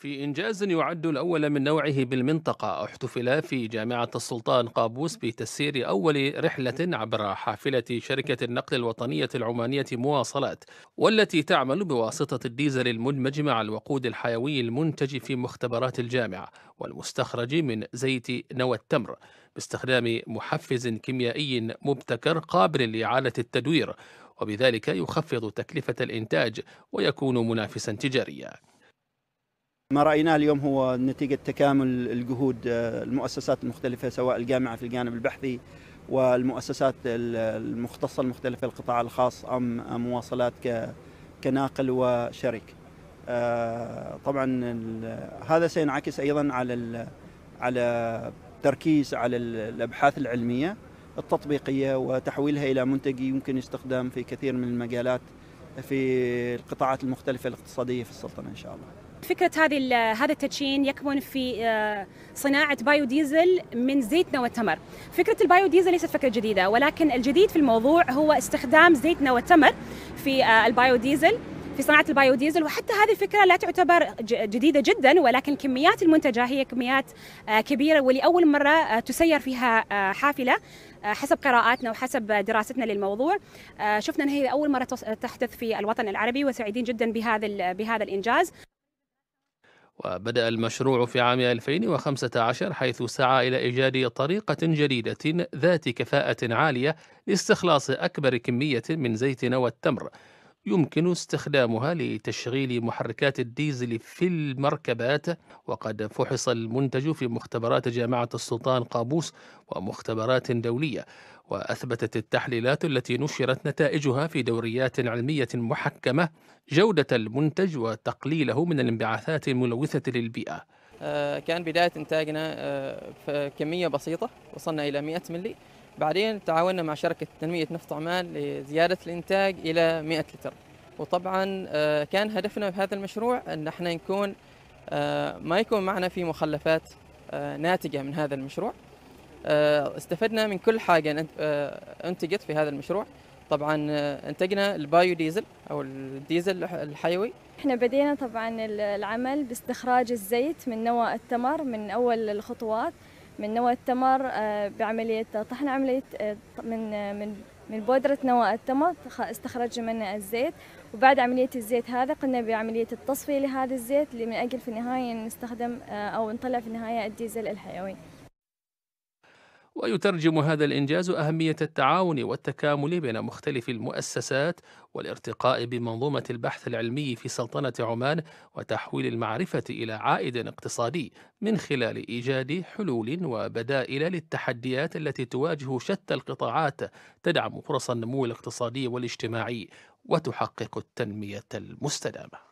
في إنجاز يعد الأول من نوعه بالمنطقة احتفل في جامعة السلطان قابوس بتسيير أول رحلة عبر حافلة شركة النقل الوطنية العمانية مواصلات والتي تعمل بواسطة الديزل المدمج مع الوقود الحيوي المنتج في مختبرات الجامعة والمستخرج من زيت نوى التمر باستخدام محفز كيميائي مبتكر قابل لإعادة التدوير وبذلك يخفض تكلفة الإنتاج ويكون منافسا تجاريا ما رأيناه اليوم هو نتيجة تكامل الجهود آه، المؤسسات المختلفة سواء الجامعة في الجانب البحثي والمؤسسات المختصة المختلفة القطاع الخاص أم مواصلات كناقل وشركة آه، طبعا هذا سينعكس ايضا على على تركيز على الابحاث العلميه التطبيقيه وتحويلها الى منتج يمكن يستخدم في كثير من المجالات في القطاعات المختلفه الاقتصاديه في السلطنه ان شاء الله فكرة هذه هذا التدشين يكمن في آه، صناعة بايو ديزل من زيتنا والتمر. فكرة البايو ديزل ليست فكرة جديدة ولكن الجديد في الموضوع هو استخدام زيتنا والتمر في آه، البايو ديزل في صناعة البايو ديزل وحتى هذه الفكرة لا تعتبر جديدة جدا ولكن كميات المنتجة هي كميات آه، كبيرة ولأول مرة تسير فيها حافلة حسب قراءاتنا وحسب دراستنا للموضوع شفنا أن هي أول مرة تحدث في الوطن العربي وسعيدين جدا بهذا بهذا الإنجاز وبدأ المشروع في عام 2015 حيث سعى إلى إيجاد طريقة جديدة ذات كفاءة عالية لاستخلاص أكبر كمية من زيت نوى التمر يمكن استخدامها لتشغيل محركات الديزل في المركبات وقد فحص المنتج في مختبرات جامعة السلطان قابوس ومختبرات دولية وأثبتت التحليلات التي نشرت نتائجها في دوريات علمية محكمة جودة المنتج وتقليله من الانبعاثات الملوثة للبيئة آه، كان بداية إنتاجنا آه، في كمية بسيطة وصلنا إلى 100 ملي بعدين تعاوننا مع شركة تنمية نفط عمان لزيادة الإنتاج إلى 100 لتر وطبعا آه، كان هدفنا بهذا المشروع أن احنا نكون ما يكون معنا في مخلفات ناتجة من هذا المشروع آه، استفدنا من كل حاجه آه، انتجت في هذا المشروع طبعا آه، انتجنا البايو ديزل او الديزل الحيوي احنا بدينا طبعا العمل باستخراج الزيت من نوى التمر من اول الخطوات من نوى التمر بعمليه طحن عمليه من من من بودرة نواة التمر استخرج منها الزيت وبعد عملية الزيت هذا قمنا بعملية التصفية لهذا الزيت من أجل في النهاية نستخدم أو نطلع في النهاية الديزل الحيوي ويترجم هذا الإنجاز أهمية التعاون والتكامل بين مختلف المؤسسات والارتقاء بمنظومة البحث العلمي في سلطنة عمان وتحويل المعرفة إلى عائد اقتصادي من خلال إيجاد حلول وبدائل للتحديات التي تواجه شتى القطاعات تدعم فرص النمو الاقتصادي والاجتماعي وتحقق التنمية المستدامة.